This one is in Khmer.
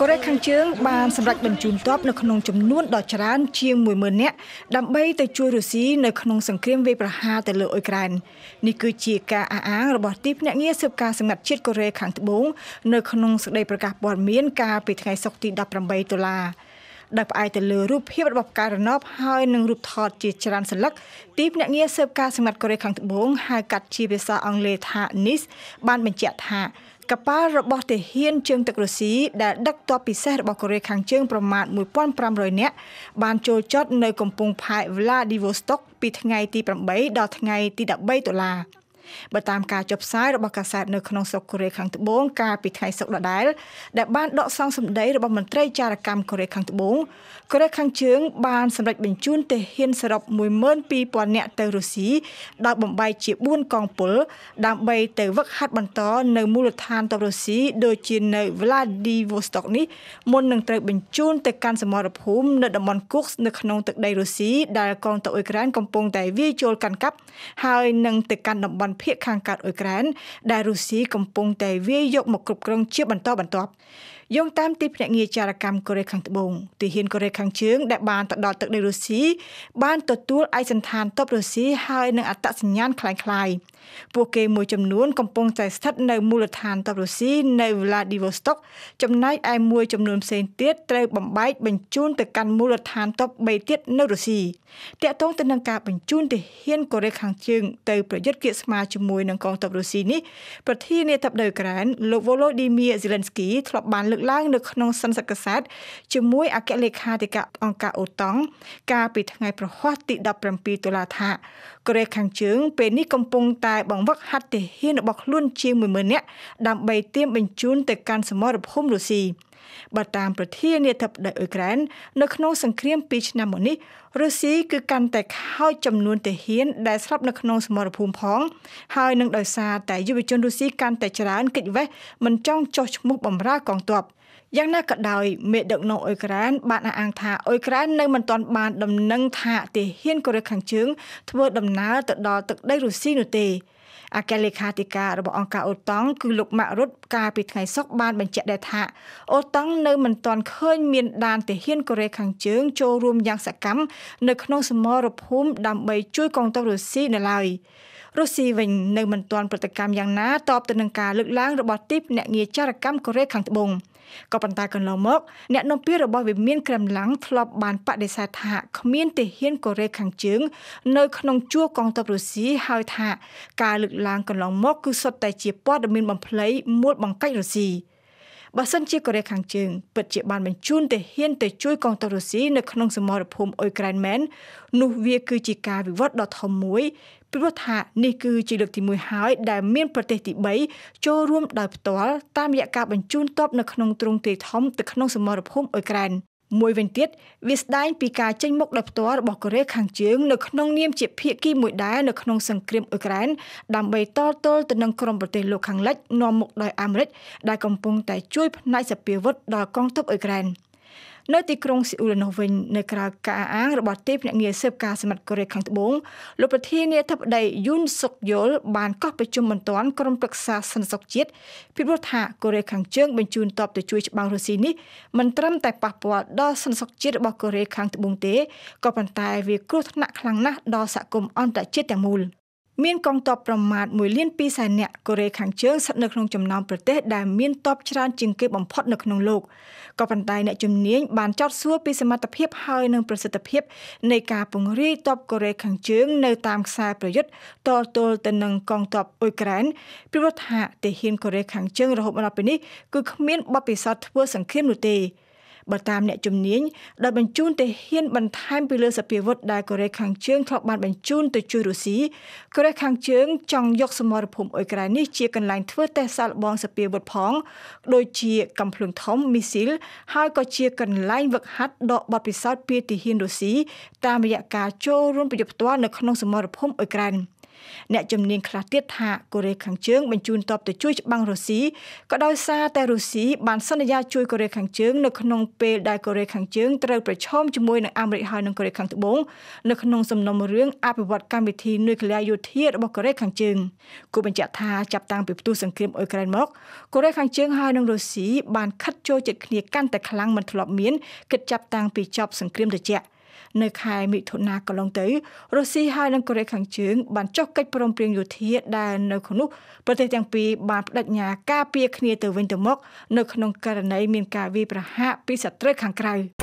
កូរ៉េខាងជើងបានសម្រេចបញ្ជូនទ័ពនៅក្នុងចំនួនដ៏ច្រើនជាង10000នាក់ដើម្បីទៅជួយរុស្ស៊ីនៅក្នុងសង្គ្រាមវាយប្រហារទៅលើអ៊ុយក្រែននេះគឺជាការអះអាងរបស់ទីភ្នាក់ងារស៊ើបការសម្ងាត់ជាតិកូរ៉េខាងត្បូងនៅក្នុងសេចក្តីប្រកាសព័ត៌មានកាលពីថ្ងៃសុក្រទី18ដុល្លារដែលផ្អែកទៅលើរូបភាពរបស់ការណបហើយនិងរូបថតជាច្រើនសន្លឹកទីភ្នាក់ងារស៊ើបការសម្ងាត់កូរ៉េខាងត្បូងហៅកាត់ជាភាសាអង់គ្លេសថា NIS បានបញ្ជាក់ថាកប៉ាល់របស់ទាហានជើងទឹករុស្ស៊ីដែលដឹកទ័ពពិសេសរបស់កូរ៉េខាងជើងប្រមាណ1500នាក់បានចូលចតនៅកំពង់ផែ Vladivostok ពីថ្ងៃទី8ដល់ថ្ងៃទី13តុលាបើតាមការចុះផ្សាយរបស់កាសែតនៅក្នុងស្រុកកូរ៉េខាងត្បូងកាលពីថ្ងៃសុក្រដដែលដែលបានដកសងសម្ដីរបស់មន្ត្រីចារកម្មកូរ៉េខាងត្បូងកូរ៉េខាងជើងបានសម្រេចបញ្ជូនទាហានសរុប12,000នាក់ទៅរុស្ស៊ីដោយបំបីជា4កងពលដើម្បីទៅវឹកហាត់បន្តនៅមូលដ្ឋានទ័ពរុស្ស៊ីដូចជានៅ Vladivostok នេះមុននឹងត្រូវបញ្ជូនទៅកាន់សមរភូមិនៅតំបន់ Kursk នៅក្នុងទឹកដីរុស្ស៊ីដែលកងទ័ពអ៊ុយក្រែនកំពុងតែវាយចូលកាន់កាប់ហើយនឹងទៅកាន់តំបន់ភៀកខាងកើតអ៊ុយក្រែនដែលរុស្ស៊ីកំពុងតែវាយយកមកគ្រប់គ្រងជាបន្តបន្ទាប់យោងតាមទីភ្នាក់ងារចារកម្មកូរ៉េខាងត្បូងទាហានកូរ៉េខាងជើងដែលបានទៅដល់ទឹកដីរុស្ស៊ីបានទទួលឯកសណ្ឋានទ័ពរុស្ស៊ីហើយនឹងអត្តសញ្ញាណคล้ายៗពួកគេមួយចំនួនកំពុងតែស្ថិតនៅមូលដ្ឋានទ័ពរុស្ស៊ីនៅ Vladivostok ចំណែកឯមួយចំនួនផ្សេងទៀតត្រូវបំបែកបញ្ជូនទៅកាន់មូលដ្ឋានទ័ព3ទៀតនៅរុស្ស៊ីតាក់ទងទៅនឹងការបញ្ជូនទាហានកូរ៉េខាងជើងទៅប្រយុទ្ធគៀកស្មាជាមួយនឹងកងទ័ពរុស្ស៊ីនេះប្រធានាធិបតីអ៊ុក្រានលោក Volodymyr Zelensky ធ្លាប់បានលើកឡើងនៅក្នុងសន្និសីទកាសែតជាមួយអគ្គលេខាធិការអង្គការអូតង់កាលពីថ្ងៃប្រហ័សទី17តុលាថាកូរ៉េខាងជើងពេលនេះកំពុងតែតែបង្វឹកហត្ថទាហានរបស់ខ្លួន ជាង10000នាក់ដើម្បីទាមបញ្ជូន ទៅកាន់សមរភូមិរុស្ស៊ីបើតាមប្រធានាធិបតីអ៊ុយក្រែននៅក្នុងសង្គ្រាម2ឆ្នាំមុននេះរុស្ស៊ីគឺកាន់តែខោចចំនួនទាហានដែលស្លាប់នៅក្នុងសមរភូមិផង ហើយនឹងដោយសារតែយុវជនរុស្ស៊ីកាន់តែច្រើនគេចវេះមិនចង់ចោះឈ្មោះបម្រើកងទ័ពយ៉ាងណាក៏ដោយមេដឹកនាំអ៊ុយក្រែនបានអះអាងថាអ៊ុយក្រែននៅមិនទាន់បានដំណឹងថាទាហានកូរ៉េខាងជើងធ្វើដំណើរទៅដល់ទឹកដីរុស្ស៊ីនោះទេអគ្គលេខាធិការរបស់អង្គការអូតង់គឺលោកម៉ាក់រុតកាលពីថ្ងៃសុក្របានបញ្ជាក់ដែរថាអូតង់នៅមិនទាន់ឃើញមានដានទាហានកូរ៉េខាងជើងចូលរួមយ៉ាងសកម្មនៅក្នុងសមរភូមិដើម្បីជួយកងទ័ពរុស្ស៊ីនៅឡើយ។រុស្ស៊ីវិញនៅមិនទាន់ប្រតិកម្មយ៉ាងណាតបទៅនឹងការលើកឡើងរបស់ទីបអ្នកងារចារកម្មកូរ៉េខាងត្បូងក៏ប៉ុន្តែកន្លងមកអ្នកនាំពាក្យរបស់វិមានក្រែមឡាំងធ្លាប់បានបដិសេធថាគ្មានទាហានកូរ៉េខាងជើងនៅក្នុងជួរកងទ័ពរុស្ស៊ីហើយថាការលើកឡើងកន្លងមកគឺសុទ្ធតែជាព័ត៌មានបំភ្លៃមួលបង្កាច់រុស្ស៊ីបើសិនជាកូរ៉េខាងជើងពិតជាបានបញ្ជូនទាហានទៅជួយកងទ័ពរុស្ស៊ីនៅក្នុងសមរភូមិអ៊ុយក្រែនមែននោះវាគឺជាការវិវត្តដ៏ធំមួយព្រោះថានេះគឺជាលើកទី1ហើយដែលមានប្រទេសទី3ចូលរួមដោយផ្ទាល់តាមរយៈការបញ្ជូនទ័ពនៅក្នុងទ្រង់ទ្រាយធំទៅក្នុងសមរភូមិអ៊ុយក្រែនមួយវិញទៀតវាស្ដែងពីការចេញមុខដោយផ្ទាល់របស់កូរ៉េខាងជើងនៅក្នុងនាមជាភាគីមួយដែរនៅក្នុងសង្គ្រាមអ៊ុយក្រែនដើម្បីតទល់ទៅនឹងក្រុមប្រទេសលោកខាងលិចនាំមុខដោយអាមេរិកដែលកំពុងតែជួយផ្នែកសពាវុធដល់កងទ័ពអ៊ុយក្រែន។នៅទីក្រុងស៊ីអ៊ូលនោះវិញនៅក្រៅការអាងរបស់ទីភ្នាក់ងារស៊ើបការសម្ដេចកូរ៉េខាងត្បូងលោកប្រធានាធិបតីយុនសុកយល់បានកោះប្រជុំបន្ទាន់ក្រុមប្រឹក្សាសន្តិសុខជាតិពីព្រោះថាកូរ៉េខាងជើងបញ្ជូនទ័ពទៅជួយច្បាំងរុស្ស៊ីនេះមិនត្រឹមតែប៉ះពាល់ដល់សន្តិសុខជាតិរបស់កូរ៉េខាងត្បូងទេក៏ប៉ុន្តែ វាគ្រោះថ្នាក់ខ្លាំងណាស់ដល់សហគមន៍អន្តរជាតិទាំងមូល។មានកងទ័ពប្រមាថ1លាន2សែននាក់កូរ៉េខាងជើងស្ថិតនៅក្នុងចំណោមប្រទេសដែលមានទ័ពច្រើនជាងគេបំផុតនៅក្នុងលោកក៏ប៉ុន្តែអ្នកជំនាញបានចោទសួរពីសមត្ថភាព ហើយនិងប្រសិទ្ធភាព នៃការពង្រាយទ័ពកូរ៉េខាងជើងនៅតាមខ្សែប្រយុទ្ធតទល់ទៅនឹងកងទ័ពអ៊ុយក្រែនពីរដ្ឋាភិបាលទាហានកូរ៉េខាងជើងរហូតមកដល់ពេលនេះ គឺគ្មានបទពិសោធន៍ធ្វើសង្គ្រាមនោះទេបើតាមអ្នកជំនាញដែលបញ្ជូនទៅហ៊ានបន្ថែមពីលើសភាវុធដែលកូរ៉េខាងជើងធ្លាប់បានបញ្ជូនទៅជួយរុស្ស៊ីកូរ៉េខាងជើងចង់យកសមរភូមិអ៊ុយក្រែននេះជាកន្លែងធ្វើតេស្តសាកល្បងសភាវុធផងដូចជាកំភ្លើងធំមីស៊ីលហើយក៏ជាកន្លែងវឹកហាត់ដកបទពិសោធន៍ពីទាហានរុស្ស៊ីតាមរយៈការចូលរួមប្រយុទ្ធផ្ទាល់នៅក្នុងសមរភូមិអ៊ុយក្រែន។អ្នកជំនាញខ្លះទៀតថាកូរ៉េខាងជើងបញ្ជូនទ័ពទៅជួយច្បាំងរុស្ស៊ីក៏ដោយសារតែរុស្ស៊ីបានសន្យាជួយកូរ៉េខាងជើងនៅក្នុងពេលដែលកូរ៉េខាងជើងត្រូវប្រឈមជាមួយនឹងអាមេរិកហើយនិងកូរ៉េខាងត្បូងនៅក្នុងសំណុំរឿងអភិវឌ្ឍកម្មវិធីនុយក្លេអ៊ែរយោធារបស់កូរ៉េខាងជើងគូបញ្ជាក់ថាចាប់តាំងពីផ្ទុះសង្គ្រាមអ៊ុយក្រែនមកកូរ៉េខាងជើងហើយនិងរុស្ស៊ីបានខិតចូលចិត្តគ្នាកាន់តែខ្លាំងមិនធ្លាប់មានគិតចាប់តាំងពីចប់សង្គ្រាមត្រជាក់នៅខែមិថុនាកន្លងទៅរុស្ស៊ីហើយនិងកូរ៉េខាងជើងបានចុះកិច្ចព្រមព្រៀងយោធាដែលនៅក្នុងនោះប្រទេសទាំងពីរបានបដិញ្ញាការពារគ្នាទៅវិញទៅមក នៅក្នុង ករណីមានការវាយប្រហារពីសត្រូវខាងក្រៅ